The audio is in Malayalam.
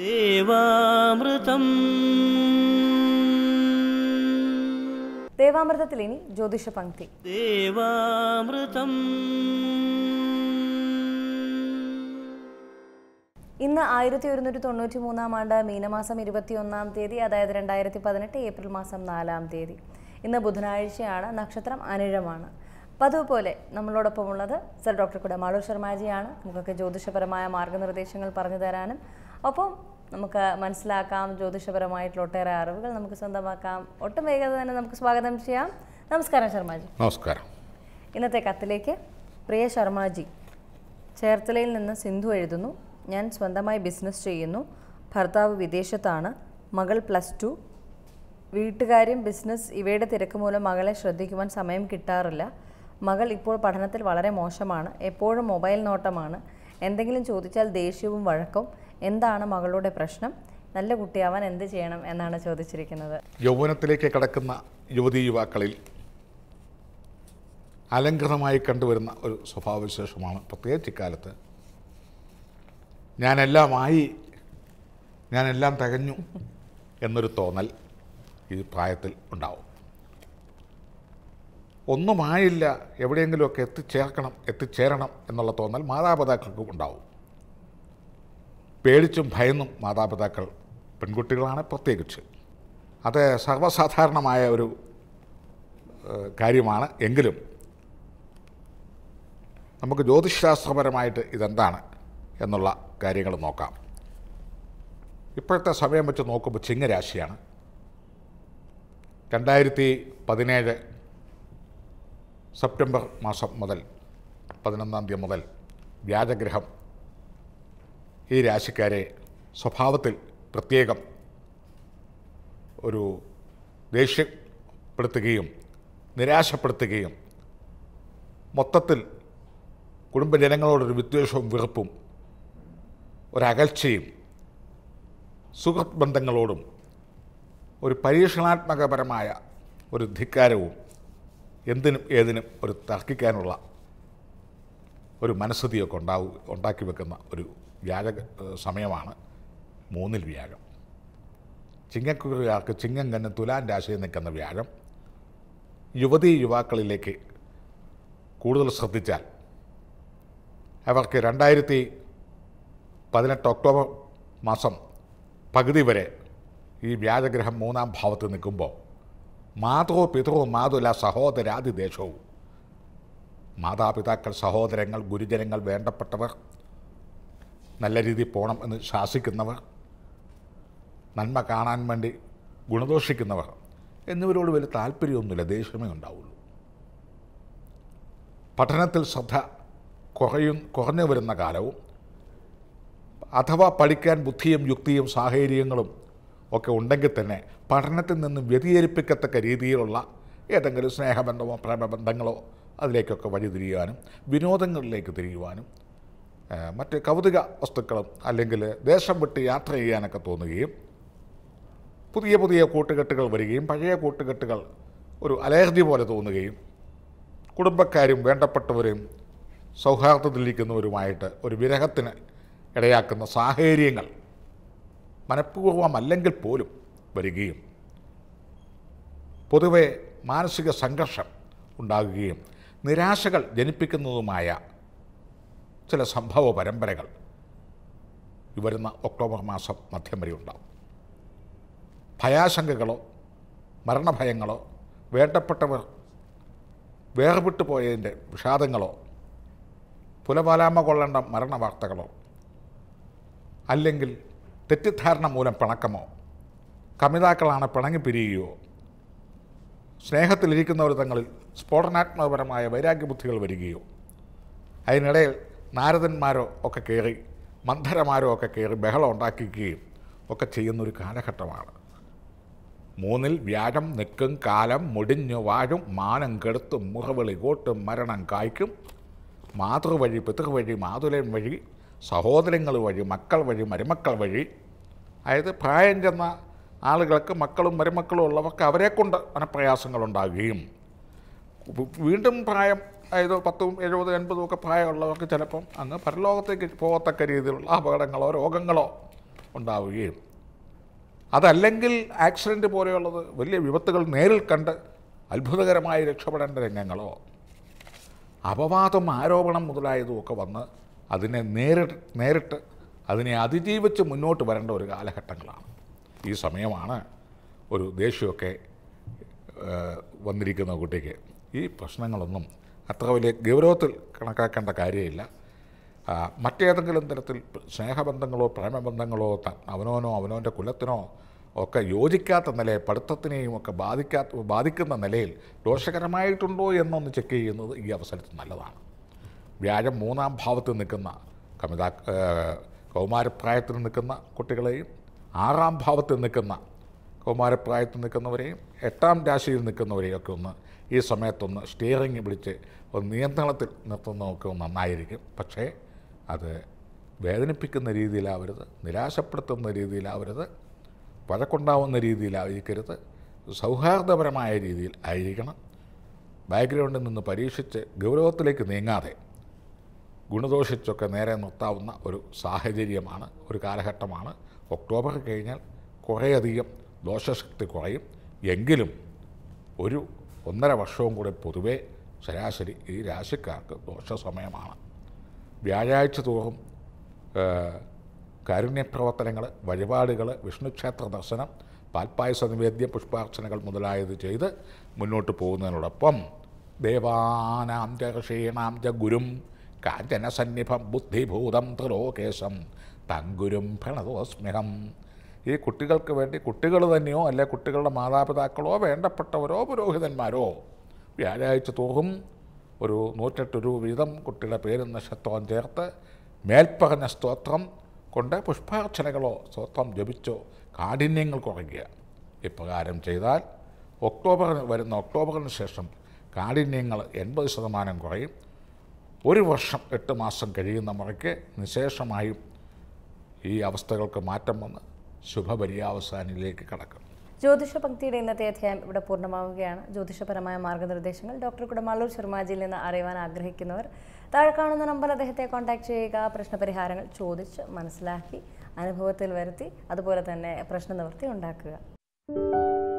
ദേവാമൃതം ദേവാമൃതത്തിൽ ഇനി ജ്യോതിഷ പങ്ക്തി ദേവാമൃതം ഇന്ന് ആയിരത്തി ഒരുന്നൂറ്റി തൊണ്ണൂറ്റി മൂന്നാം ആണ്ട് മീനമാസം ഇരുപത്തിയൊന്നാം തീയതി അതായത് രണ്ടായിരത്തി പതിനെട്ട് ഏപ്രിൽ മാസം നാലാം തീയതി ഇന്ന് ബുധനാഴ്ചയാണ് നക്ഷത്രം അനിഴമാണ് അപ്പോൾ അതുപോലെ നമ്മളോടൊപ്പം ഉള്ളത് സർ ഡോക്ടർ കുടമാളൂർ ശർമാജിയാണ് നമുക്കൊക്കെ ജ്യോതിഷപരമായ മാർഗ്ഗനിർദ്ദേശങ്ങൾ പറഞ്ഞു തരാനും അപ്പോൾ നമുക്ക് മനസ്സിലാക്കാം ജ്യോതിഷപരമായിട്ടുള്ള ഒട്ടേറെ അറിവുകൾ നമുക്ക് സ്വന്തമാക്കാം ഒട്ടും വേഗത തന്നെ നമുക്ക് സ്വാഗതം ചെയ്യാം നമസ്കാരം ശർമാജി നമസ്കാരം ഇന്നത്തെ കത്തിലേക്ക് പ്രിയ ശർമാജി ചേർത്തലയിൽ നിന്ന് സിന്ധു എഴുതുന്നു ഞാൻ സ്വന്തമായി ബിസിനസ് ചെയ്യുന്നു ഭർത്താവ് വിദേശത്താണ് മകൾ പ്ലസ് ടു വീട്ടുകാരും ബിസിനസ് ഇവയുടെ തിരക്ക് മൂലം മകളെ ശ്രദ്ധിക്കുവാൻ സമയം കിട്ടാറില്ല മകൾ ഇപ്പോൾ പഠനത്തിൽ വളരെ മോശമാണ് എപ്പോഴും മൊബൈൽ നോട്ടമാണ് എന്തെങ്കിലും ചോദിച്ചാൽ ദേഷ്യവും വഴക്കും എന്താണ് മകളുടെ പ്രശ്നം നല്ല കുട്ടിയാവാൻ എന്ത് ചെയ്യണം എന്നാണ് ചോദിച്ചിരിക്കുന്നത് യൗവനത്തിലേക്ക് കടക്കുന്ന യുവതി യുവാക്കളിൽ അലങ്കൃതമായി കണ്ടുവരുന്ന ഒരു സ്വഭാവവിശേഷമാണ് പ്രത്യേകിച്ച് ഇക്കാലത്ത് ഞാനെല്ലാമായി ഞാനെല്ലാം തികഞ്ഞു എന്നൊരു തോന്നൽ ഈ പ്രായത്തിൽ ഉണ്ടാവും ഒന്നുമായില്ല എവിടെയെങ്കിലുമൊക്കെ എത്തിച്ചേർക്കണം എത്തിച്ചേരണം എന്നുള്ള തോന്നൽ മാതാപിതാക്കൾക്കും ഉണ്ടാവും പേടിച്ചും ഭയന്നും മാതാപിതാക്കൾ പെൺകുട്ടികളാണ് പ്രത്യേകിച്ച് അത് സർവ്വസാധാരണമായ ഒരു കാര്യമാണ് എങ്കിലും നമുക്ക് ജ്യോതിശാസ്ത്രപരമായിട്ട് ഇതെന്താണ് എന്നുള്ള കാര്യങ്ങൾ നോക്കാം ഇപ്പോഴത്തെ സമയം വെച്ച് നോക്കുമ്പോൾ ചിങ്ങരാശിയാണ് രണ്ടായിരത്തി പതിനേഴ് സെപ്റ്റംബർ മാസം മുതൽ പതിനൊന്നാം തീയതി മുതൽ വ്യാജഗ്രഹം ഈ രാശിക്കാരെ സ്വഭാവത്തിൽ പ്രത്യേകം ഒരു ദേഷ്യപ്പെടുത്തുകയും നിരാശപ്പെടുത്തുകയും മൊത്തത്തിൽ കുടുംബജനങ്ങളോടൊരു വിദ്വേഷവും വെറുപ്പും ഒരകൽച്ചയും സുഹൃത് ബന്ധങ്ങളോടും ഒരു പരീക്ഷണാത്മകപരമായ ഒരു ധിക്കാരവും എന്തിനും ഏതിനും ഒരു തർക്കിക്കാനുള്ള ഒരു മനസ്സുതിയൊക്കെ ഉണ്ടാവുക ഉണ്ടാക്കി വെക്കുന്ന ഒരു വ്യാജ സമയമാണ് മൂന്നിൽ വ്യാഴം ചിങ്ങക്കുഴയാർക്ക് ചിങ്ങം കന്ന് തുലാൻ രാശിയിൽ നിൽക്കുന്ന വ്യാഴം യുവതീ യുവാക്കളിലേക്ക് കൂടുതൽ ശ്രദ്ധിച്ചാൽ അവർക്ക് രണ്ടായിരത്തി പതിനെട്ട് ഒക്ടോബർ മാസം പകുതി വരെ ഈ വ്യാജഗ്രഹം മൂന്നാം ഭാവത്ത് നിൽക്കുമ്പോൾ മാതോ പിതൃ മാതുല സഹോദരാതിദേശവും മാതാപിതാക്കൾ സഹോദരങ്ങൾ ഗുരുജനങ്ങൾ വേണ്ടപ്പെട്ടവർ നല്ല രീതിയിൽ പോകണം എന്ന് ശാസിക്കുന്നവർ നന്മ കാണാൻ വേണ്ടി ഗുണദോഷിക്കുന്നവർ എന്നിവരോട് വലിയ താല്പര്യമൊന്നുമില്ല ദേഷ്യമേ ഉണ്ടാവുള്ളൂ പഠനത്തിൽ ശ്രദ്ധ കുറയും കുറഞ്ഞു വരുന്ന കാലവും അഥവാ പഠിക്കാൻ ബുദ്ധിയും യുക്തിയും സാഹചര്യങ്ങളും ഒക്കെ ഉണ്ടെങ്കിൽ തന്നെ പഠനത്തിൽ നിന്ന് വ്യതിചരിപ്പിക്കത്തക്ക രീതിയിലുള്ള ഏതെങ്കിലും സ്നേഹബന്ധമോ പ്രേമബന്ധങ്ങളോ അതിലേക്കൊക്കെ വഴിതിരിയുവാനും വിനോദങ്ങളിലേക്ക് തിരിയുവാനും മറ്റ് കൗതുക വസ്തുക്കളും അല്ലെങ്കിൽ ദേശം വിട്ട് യാത്ര ചെയ്യാനൊക്കെ തോന്നുകയും പുതിയ പുതിയ കൂട്ടുകെട്ടുകൾ വരികയും പഴയ കൂട്ടുകെട്ടുകൾ ഒരു അലേഹതി പോലെ തോന്നുകയും കുടുംബക്കാരും വേണ്ടപ്പെട്ടവരും സൗഹാർദ്ദത്തിലിരിക്കുന്നവരുമായിട്ട് ഒരു വിരഹത്തിന് ഇടയാക്കുന്ന സാഹചര്യങ്ങൾ മനഃപൂർവമല്ലെങ്കിൽ പോലും വരികയും പൊതുവെ മാനസിക സംഘർഷം ഉണ്ടാകുകയും നിരാശകൾ ജനിപ്പിക്കുന്നതുമായ ചില സംഭവ പരമ്പരകൾ ഈ വരുന്ന ഒക്ടോബർ മാസം മധ്യം വരെ ഉണ്ടാവും ഭയാശങ്കകളോ മരണഭയങ്ങളോ വേണ്ടപ്പെട്ടവർ വേർപെട്ടു പോയതിൻ്റെ വിഷാദങ്ങളോ പുലപാലാമ കൊള്ളേണ്ട മരണ വാർത്തകളോ അല്ലെങ്കിൽ തെറ്റിദ്ധാരണ മൂലം പിണക്കമോ കമിതാക്കളാണ് പിണങ്ങി പിരിയുകയോ സ്നേഹത്തിലിരിക്കുന്നവർ തങ്ങളിൽ സ്ഫോടനാത്മകപരമായ വൈരാഗ്യബുദ്ധികൾ വരികയോ അതിനിടയിൽ നാരദന്മാരോ ഒക്കെ കയറി മന്ധരമാരോ ഒക്കെ കയറി ബഹളം ഉണ്ടാക്കിക്കുകയും ഒക്കെ ചെയ്യുന്നൊരു കാലഘട്ടമാണ് മൂന്നിൽ വ്യാഴം നിൽക്കും കാലം മുടിഞ്ഞു വാഴും മാനം കെടുത്തും മുറവിളി കോട്ടും മരണം കായ്ക്കും മാതൃവഴി പിതൃവഴി മാതുലൻ വഴി സഹോദരങ്ങൾ വഴി മക്കൾ വഴി മരുമക്കൾ വഴി അതായത് പ്രായം ചെന്ന ആളുകൾക്ക് മക്കളും മരുമക്കളും ഉള്ളവർക്ക് അവരെക്കൊണ്ട് മനപ്രയാസങ്ങളുണ്ടാകുകയും വീണ്ടും പ്രായം അതായത് പത്തും എഴുപതും എൺപതും ഒക്കെ പ്രായമുള്ളവർക്ക് ചിലപ്പം അന്ന് പരലോകത്തേക്ക് പോകത്തക്ക രീതിയിലുള്ള അപകടങ്ങളോ രോഗങ്ങളോ ഉണ്ടാവുകയും അതല്ലെങ്കിൽ ആക്സിഡൻറ്റ് പോലെയുള്ളത് വലിയ വിപത്തുകൾ നേരിൽ കണ്ട് അത്ഭുതകരമായി രക്ഷപ്പെടേണ്ട രംഗങ്ങളോ അപവാദം ആരോപണം മുതലായതുമൊക്കെ വന്ന് അതിനെ നേരിട്ട് നേരിട്ട് അതിനെ അതിജീവിച്ച് മുന്നോട്ട് വരേണ്ട ഒരു കാലഘട്ടങ്ങളാണ് ഈ സമയമാണ് ഒരു ദേഷ്യമൊക്കെ വന്നിരിക്കുന്ന കുട്ടിക്ക് ഈ പ്രശ്നങ്ങളൊന്നും അത്ര വലിയ ഗൗരവത്തിൽ കണക്കാക്കേണ്ട കാര്യമില്ല മറ്റേതെങ്കിലും തരത്തിൽ സ്നേഹബന്ധങ്ങളോ പ്രേമബന്ധങ്ങളോ അവനോനോ അവനോൻ്റെ കുലത്തിനോ ഒക്കെ യോജിക്കാത്ത നിലയിൽ പഠിത്തത്തിനെയും ഒക്കെ ബാധിക്കാത്ത ബാധിക്കുന്ന നിലയിൽ ദോഷകരമായിട്ടുണ്ടോ എന്നൊന്ന് ചെക്ക് ചെയ്യുന്നത് ഈ അവസരത്തിൽ നല്ലതാണ് വ്യാഴം മൂന്നാം ഭാവത്തിൽ നിൽക്കുന്ന കമിതാ കൗമാരപ്രായത്തിൽ നിൽക്കുന്ന കുട്ടികളെയും ആറാം ഭാവത്തിൽ നിൽക്കുന്ന കൗമാരപ്രായത്തിൽ നിൽക്കുന്നവരെയും എട്ടാം രാശിയിൽ നിൽക്കുന്നവരെയും ഒക്കെ ഒന്ന് ഈ സമയത്തൊന്ന് സ്റ്റിയറിംഗ് പിടിച്ച് ഒന്ന് നിയന്ത്രണത്തിൽ നിർത്തുന്നതൊക്കെ ഒക്കെ നന്നായിരിക്കും പക്ഷേ അത് വേദനിപ്പിക്കുന്ന രീതിയിലാവരുത് നിരാശപ്പെടുത്തുന്ന രീതിയിലാവരുത് വഴക്കുണ്ടാവുന്ന രീതിയിലായിരിക്കരുത് സൗഹാർദ്ദപരമായ രീതിയിൽ ആയിരിക്കണം ബാക്ക്ഗ്രൗണ്ടിൽ നിന്ന് പരീക്ഷിച്ച് ഗൗരവത്തിലേക്ക് നീങ്ങാതെ ഗുണദോഷിച്ചൊക്കെ നേരെ നിർത്താവുന്ന ഒരു സാഹചര്യമാണ് ഒരു കാലഘട്ടമാണ് ഒക്ടോബർ കഴിഞ്ഞാൽ കുറേയധികം ദോഷശക്തി കുറയും എങ്കിലും ഒരു ഒന്നര വർഷവും കൂടെ പൊതുവെ ശരാശരി ഈ രാശിക്കാർക്ക് ദോഷ സമയമാണ് വ്യാഴാഴ്ച തോറും കാരുണ്യപ്രവർത്തനങ്ങൾ വഴിപാടുകൾ വിഷ്ണുക്ഷേത്ര ദർശനം പാൽപ്പായസ നിവേദ്യ പുഷ്പാർച്ചനകൾ മുതലായത് ചെയ്ത് മുന്നോട്ട് പോകുന്നതിനോടൊപ്പം ദേവാനാം ച ഋഷീണാം ച ഗുരും കാഞ്ചനസന്നിഭം ബുദ്ധിഭൂതം ത്രിലോകേശം തങ്കുരും ഭണതോസ്മിഹം ഈ കുട്ടികൾക്ക് വേണ്ടി കുട്ടികൾ തന്നെയോ അല്ലെ കുട്ടികളുടെ മാതാപിതാക്കളോ വേണ്ടപ്പെട്ടവരോ പുരോഹിതന്മാരോ വ്യാഴാഴ്ച തോറും ഒരു നൂറ്റെട്ട് രൂപ വീതം കുട്ടിയുടെ പേരും നക്ഷത്രവും ചേർത്ത് മേൽപ്പറഞ്ഞ സ്തോത്രം കൊണ്ട് പുഷ്പാർച്ചനകളോ സ്തോത്രം ജപിച്ചോ കാഠിന്യങ്ങൾ കുറയ്ക്കുക ഇപ്രകാരം ചെയ്താൽ ഒക്ടോബർ വരുന്ന ഒക്ടോബറിന് ശേഷം കാഠിന്യങ്ങൾ എൺപത് ശതമാനം കുറയും ഒരു വർഷം എട്ട് മാസം കഴിയുന്ന മുറയ്ക്ക് നിശേഷമായും ഈ അവസ്ഥകൾക്ക് മാറ്റം വന്ന് ശുഭപര്യാവസാനിലേക്ക് കടക്കും ജ്യോതിഷ പങ്ക്തിയുടെ ഇന്നത്തെ അധ്യായം ഇവിടെ പൂർണ്ണമാവുകയാണ് ജ്യോതിഷപരമായ മാർഗനിർദ്ദേശങ്ങൾ ഡോക്ടർ കുടമാളൂർ ശർമാജിയിൽ നിന്ന് അറിയുവാൻ ആഗ്രഹിക്കുന്നവർ താഴെ കാണുന്ന നമ്പർ അദ്ദേഹത്തെ കോൺടാക്ട് ചെയ്യുക പ്രശ്നപരിഹാരങ്ങൾ ചോദിച്ച് മനസ്സിലാക്കി അനുഭവത്തിൽ വരുത്തി അതുപോലെ തന്നെ പ്രശ്ന നിവൃത്തി ഉണ്ടാക്കുക